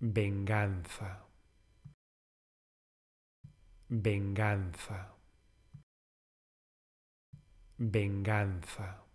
venganza, venganza, venganza.